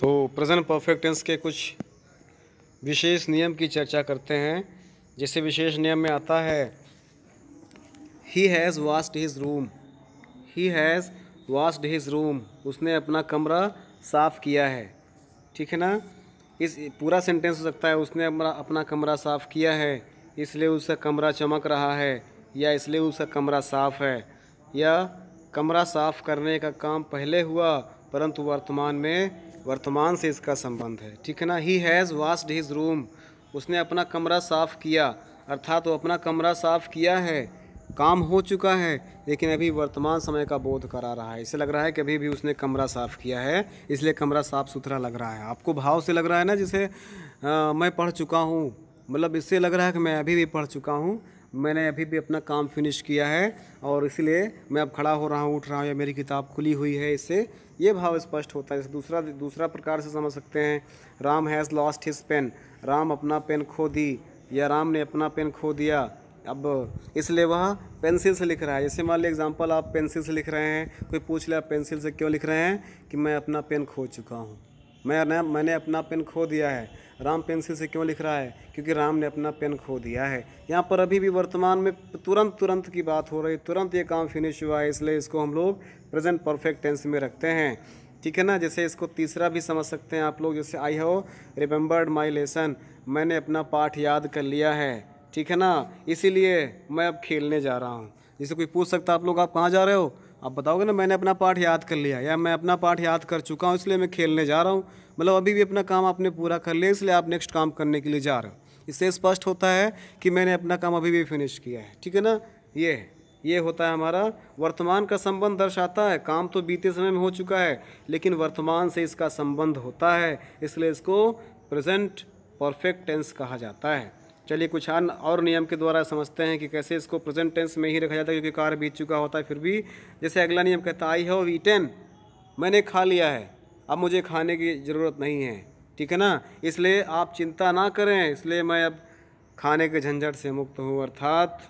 तो present perfect tense के कुछ विशेष नियम की चर्चा करते हैं जैसे विशेष नियम में आता है he has washed his room he has washed his room उसने अपना कमरा साफ़ किया है ठीक है ना इस पूरा सेंटेंस हो सकता है उसने अपना अपना कमरा साफ़ किया है इसलिए उसका कमरा चमक रहा है या इसलिए उसका कमरा साफ़ है या कमरा साफ़ करने का काम पहले हुआ परंतु वर्तमान में वर्तमान से इसका संबंध है ठीक है ना he has washed his room उसने अपना कमरा साफ़ किया अर्थात वो अपना कमरा साफ़ किया है काम हो चुका है लेकिन अभी वर्तमान समय का बोध करा रहा है इसे लग रहा है कि अभी भी उसने कमरा साफ़ किया है इसलिए कमरा साफ़ सुथरा लग रहा है आपको भाव से लग रहा है ना जिसे आ, मैं पढ़ चुका हूँ मतलब इससे लग रहा है कि मैं अभी भी पढ़ चुका हूँ मैंने अभी भी अपना काम फिनिश किया है और इसलिए मैं अब खड़ा हो रहा हूँ उठ रहा हूँ या मेरी किताब खुली हुई है इससे ये भाव स्पष्ट होता है जैसे दूसरा दूसरा प्रकार से समझ सकते हैं Ram has lost his pen Ram अपना पेन खो दी या राम ने अपना पेन खो दिया अब इसलिए वह पेंसिल से लिख रहा है जैसे मान ली एग्जाम्पल आप पेंसिल से लिख रहे हैं कोई पूछ लिया आप पेंसिल से क्यों लिख रहे हैं कि मैं अपना पेन खो चुका हूँ मैं मैंने अपना पेन खो दिया है राम पेंसिल से क्यों लिख रहा है क्योंकि राम ने अपना पेन खो दिया है यहाँ पर अभी भी वर्तमान में तुरंत तुरंत की बात हो रही तुरंत ये काम फिनिश हुआ है इसलिए इसको हम लोग प्रेजेंट परफेक्ट टेंस में रखते हैं ठीक है ना जैसे इसको तीसरा भी समझ सकते हैं आप लोग जैसे I have remembered my lesson मैंने अपना पाठ याद कर लिया है ठीक है ना इसीलिए मैं अब खेलने जा रहा हूँ जैसे कोई पूछ सकता आप लोग आप कहाँ जा रहे हो आप बताओगे ना मैंने अपना पाठ याद कर लिया या मैं अपना पाठ याद कर चुका हूँ इसलिए मैं खेलने जा रहा हूँ मतलब अभी भी अपना काम आपने पूरा कर लिया इसलिए आप नेक्स्ट काम करने के लिए जा रहे हो इससे स्पष्ट होता है कि मैंने अपना काम अभी भी फिनिश किया है ठीक है ना ये ये होता है हमारा वर्तमान का संबंध दर्शाता है काम तो बीते समय में हो चुका है लेकिन वर्तमान से इसका संबंध होता है इसलिए इसको प्रेजेंट परफेक्ट टेंस कहा जाता है चलिए कुछ अन्य और नियम के द्वारा समझते हैं कि कैसे इसको प्रेजेंट टेंस में ही रखा जाता है क्योंकि कार बीत चुका होता है फिर भी जैसे अगला नियम कहता आई हैव ईटन मैंने खा लिया है अब मुझे खाने की ज़रूरत नहीं है ठीक है ना इसलिए आप चिंता ना करें इसलिए मैं अब खाने के झंझट से मुक्त हूँ अर्थात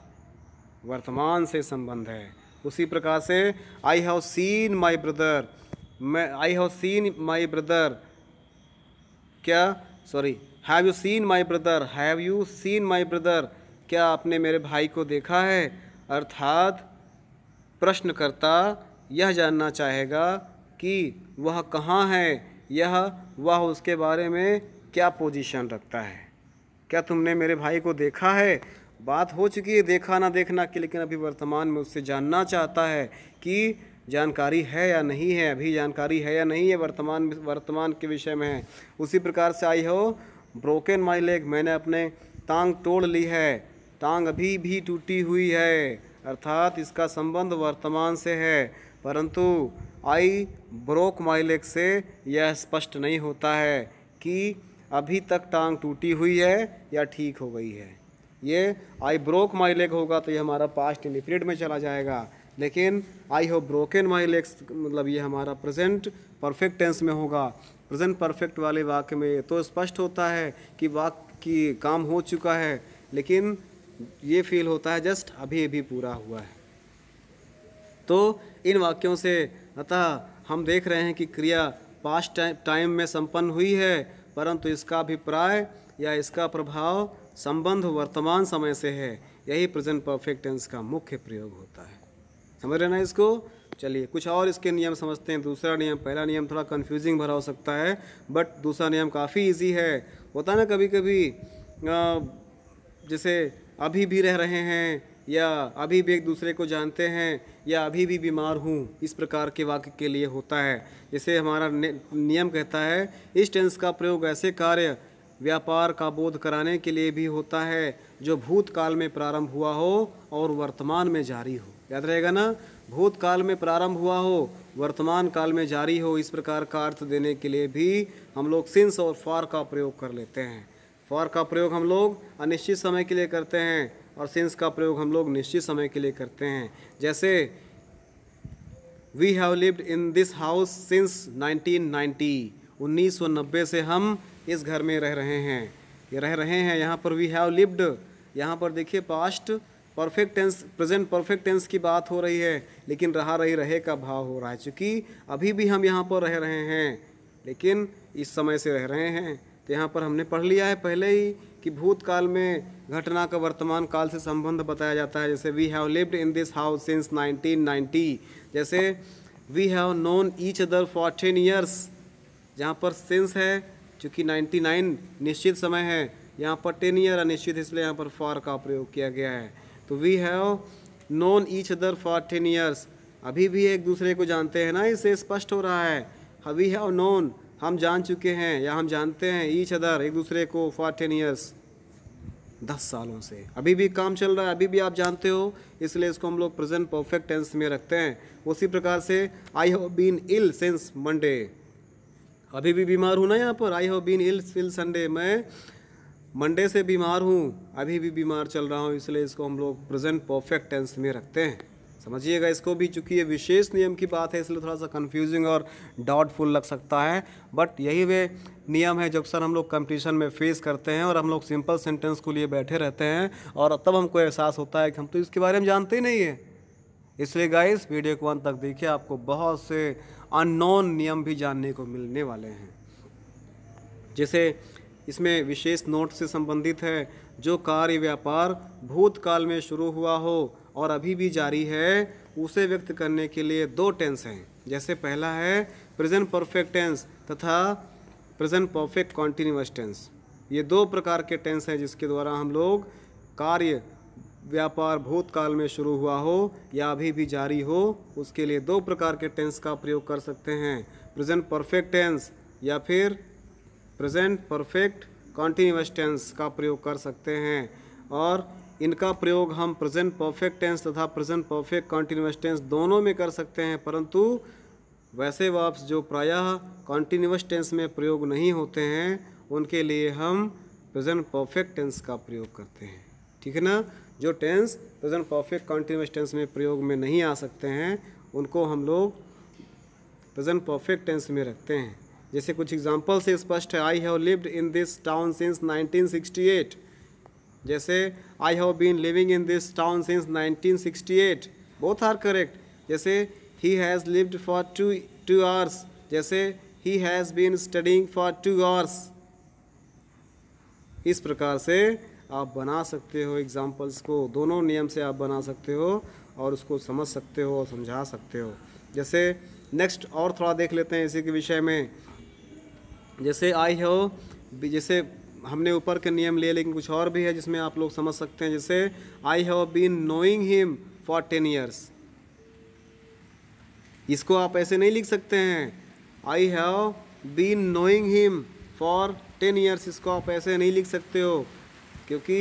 वर्तमान से संबंध है उसी प्रकार से I have seen my brother मैं I have seen my brother क्या sorry have you seen my brother have you seen my brother क्या आपने मेरे भाई को देखा है अर्थात प्रश्नकर्ता यह जानना चाहेगा कि वह कहाँ है यह वह उसके बारे में क्या पोजीशन रखता है क्या तुमने मेरे भाई को देखा है बात हो चुकी है देखा ना देखना की लेकिन अभी वर्तमान में उससे जानना चाहता है कि जानकारी है या नहीं है अभी जानकारी है या नहीं है वर्तमान वर्तमान के विषय में है उसी प्रकार से आई हो ब्रोकन माई लेग मैंने अपने टांग तोड़ ली है टांग अभी भी टूटी हुई है अर्थात इसका संबंध वर्तमान से है परंतु आई ब्रोक माई लेग से यह स्पष्ट नहीं होता है कि अभी तक टांग टूटी हुई है या ठीक हो गई है ये आई ब्रोक माई लेग होगा तो ये हमारा पास्ट इंडिफिनिट में चला जाएगा लेकिन I have broken my legs मतलब ये हमारा प्रेजेंट परफेक्ट टेंस में होगा प्रेजेंट परफेक्ट वाले वाक्य में तो स्पष्ट होता है कि वाक्य की काम हो चुका है लेकिन ये फील होता है जस्ट अभी अभी पूरा हुआ है तो इन वाक्यों से अतः हम देख रहे हैं कि क्रिया पास्ट टाइम में संपन्न हुई है परंतु इसका अभिप्राय या इसका प्रभाव संबंध वर्तमान समय से है यही प्रेजेंट परफेक्ट टेंस का मुख्य प्रयोग होता है समझ रहे ना इसको चलिए कुछ और इसके नियम समझते हैं दूसरा नियम पहला नियम थोड़ा कन्फ्यूजिंग भरा हो सकता है बट दूसरा नियम काफ़ी इजी है होता ना कभी कभी जैसे अभी भी रह रहे हैं या अभी भी एक दूसरे को जानते हैं या अभी भी बीमार हूँ इस प्रकार के वाक्य के लिए होता है जैसे हमारा नियम कहता है इस टेंस का प्रयोग ऐसे कार्य व्यापार का बोध कराने के लिए भी होता है जो भूतकाल में प्रारंभ हुआ हो और वर्तमान में जारी हो याद रहेगा ना भूतकाल में प्रारंभ हुआ हो वर्तमान काल में जारी हो इस प्रकार का अर्थ देने के लिए भी हम लोग सिंस और फॉर का प्रयोग कर लेते हैं फॉर का प्रयोग हम लोग अनिश्चित समय के लिए करते हैं और सिंस का प्रयोग हम लोग निश्चित समय के लिए करते हैं जैसे we have lived in this house since 1990 1990 से हम इस घर में रह रहे हैं ये रह रहे हैं यहाँ पर वी हैव लिव्ड यहाँ पर देखिए past perfect tense present perfect tense की बात हो रही है लेकिन रहा रही रहे का भाव हो रहा है चूँकि अभी भी हम यहाँ पर रह रहे हैं लेकिन इस समय से रह रहे हैं तो यहाँ पर हमने पढ़ लिया है पहले ही कि भूतकाल में घटना का वर्तमान काल से संबंध बताया जाता है जैसे we have lived in this house since 1990 जैसे we have known each other for ten years जहाँ पर सिंस है चूँकि 99 निश्चित समय है यहाँ पर टेन ईयर अनिश्चित इसलिए यहाँ पर फॉर का प्रयोग किया गया है तो we have known each other for ten years अभी भी एक दूसरे को जानते हैं ना इससे स्पष्ट हो रहा है वी हैव नॉन हम जान चुके हैं या हम जानते हैं ईच अदर एक दूसरे को फॉर टेन ईयर्स दस सालों से अभी भी काम चल रहा है अभी भी आप जानते हो इसलिए इसको हम लोग प्रेजेंट परफेक्ट टेंस में रखते हैं उसी प्रकार से I have been ill since Monday अभी भी बीमार हूँ ना यहाँ पर I have been ill since Sunday मैं मंडे से बीमार हूँ अभी भी बीमार चल रहा हूँ इसलिए इसको हम लोग प्रेजेंट परफेक्ट टेंस में रखते हैं समझिएगा इसको भी चूँकि ये विशेष नियम की बात है इसलिए थोड़ा सा कन्फ्यूजिंग और डाउटफुल लग सकता है बट यही वे नियम है जो अक्सर हम लोग कंपटीशन में फेस करते हैं और हम लोग सिंपल सेंटेंस को लिए बैठे रहते हैं और तब हमको एहसास होता है कि हम तो इसके बारे में जानते ही नहीं है इसलिए गाइस वीडियो को अंत तक देखिए आपको बहुत से अननोन नियम भी जानने को मिलने वाले हैं जैसे इसमें विशेष नोट से संबंधित है जो कार्य व्यापार भूतकाल में शुरू हुआ हो और अभी भी जारी है उसे व्यक्त करने के लिए दो टेंस हैं जैसे पहला है प्रेजेंट परफेक्ट टेंस तथा प्रेजेंट परफेक्ट कॉन्टीन्यूस टेंस ये दो प्रकार के टेंस हैं जिसके द्वारा हम लोग कार्य व्यापार भूतकाल में शुरू हुआ हो या अभी भी जारी हो उसके लिए दो प्रकार के टेंस का प्रयोग कर सकते हैं प्रेजेंट परफेक्ट टेंस या फिर प्रेजेंट परफेक्ट कॉन्टीन्यूस टेंस का प्रयोग कर सकते हैं और इनका प्रयोग हम प्रेजेंट परफेक्ट टेंस तथा प्रेजेंट परफेक्ट कॉन्टीन्यूस टेंस दोनों में कर सकते हैं परंतु वैसे वापस जो प्रायः कॉन्टीन्यूस टेंस में प्रयोग नहीं होते हैं उनके लिए हम प्रेजेंट परफेक्ट टेंस का प्रयोग करते हैं ठीक है ना जो tense present perfect continuous tense में प्रयोग में नहीं आ सकते हैं उनको हम लोग प्रेजेंट परफेक्ट टेंस में रखते हैं जैसे कुछ एग्जाम्पल से स्पष्ट है I have lived in this town since 1968 जैसे I have been living in this town since 1968 both are correct जैसे he has lived for two two hours जैसे he has been studying for two hours इस प्रकार से आप बना सकते हो एग्जाम्पल्स को दोनों नियम से आप बना सकते हो और उसको समझ सकते हो और समझा सकते हो जैसे नेक्स्ट और थोड़ा देख लेते हैं इसी के विषय में जैसे आई हो जैसे हमने ऊपर के नियम लिए लेकिन कुछ और भी है जिसमें आप लोग समझ सकते हैं जैसे I have been knowing him for ten years इसको आप ऐसे नहीं लिख सकते हैं I have been knowing him for ten years इसको आप ऐसे नहीं लिख सकते हो क्योंकि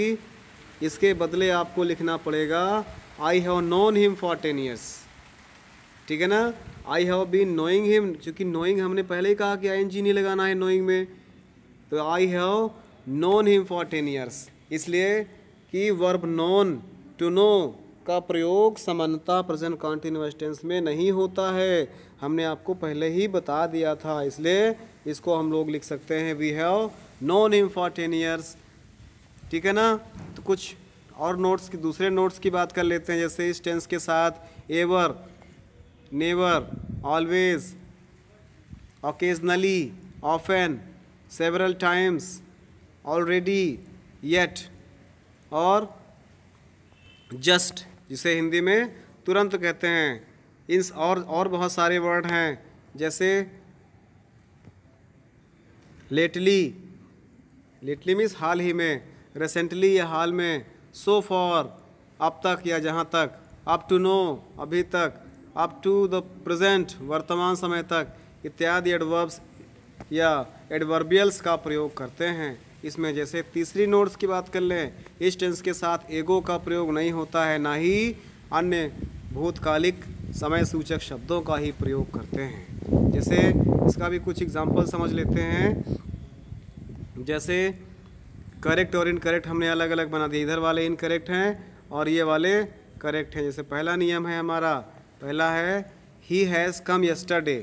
इसके बदले आपको लिखना पड़ेगा I have known him for ten years ठीक है ना I have been knowing him चूँकि नोइंग हमने पहले ही कहा कि आई एन जी नहीं लगाना है नोइंग में तो I have known him for ten years इसलिए कि वर्ब नोन टू नो का प्रयोग समानता प्रेजेंट कॉन्टिन्यूस टेंस में नहीं होता है हमने आपको पहले ही बता दिया था इसलिए इसको हम लोग लिख सकते हैं we have known him for ten years ठीक है ना तो कुछ और नोट्स की दूसरे नोट्स की बात कर लेते हैं जैसे इस टेंस के साथ ever never always occasionally often several times already yet और just जिसे हिंदी में तुरंत कहते हैं इन और और बहुत सारे वर्ड हैं जैसे लेटली लेटली मीन्स हाल ही में रिसेंटली या हाल में सो so फॉर अब तक या जहाँ तक अप टू नो अभी तक अप टू द प्रेजेंट वर्तमान समय तक इत्यादि एडवर्ब्स या एडवर्बियल्स का प्रयोग करते हैं इसमें जैसे तीसरी नोट्स की बात कर लें इस टेंस के साथ एगो का प्रयोग नहीं होता है ना ही अन्य भूतकालिक समय सूचक शब्दों का ही प्रयोग करते हैं जैसे इसका भी कुछ एग्जाम्पल समझ लेते हैं जैसे करेक्ट और इनकरेक्ट हमने अलग अलग बना दिए इधर वाले इनकरेक्ट हैं और ये वाले करेक्ट हैं जैसे पहला नियम है हमारा पहला है he has come yesterday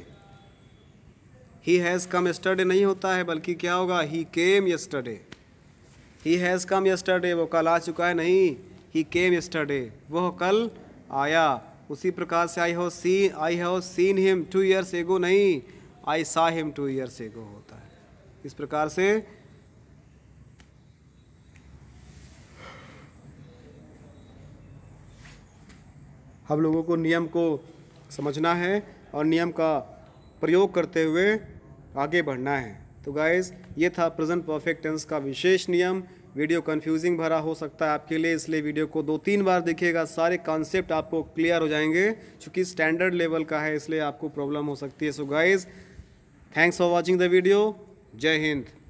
he has come yesterday नहीं होता है बल्कि क्या होगा he came yesterday he has come yesterday वो कल आ चुका है नहीं ही केम यस्टरडे वह कल आया उसी प्रकार से I have see I have seen him two years ago नहीं आई सा हिम टू ईयर्स एगो होता है इस प्रकार से हम लोगों को नियम को समझना है और नियम का प्रयोग करते हुए आगे बढ़ना है तो गाइज ये था प्रेजेंट परफेक्ट टेंस का विशेष नियम वीडियो कन्फ्यूजिंग भरा हो सकता है आपके लिए इसलिए वीडियो को दो तीन बार देखिएगा सारे कॉन्सेप्ट आपको क्लियर हो जाएंगे क्योंकि स्टैंडर्ड लेवल का है इसलिए आपको प्रॉब्लम हो सकती है so guys thanks for watching the video Jai Hind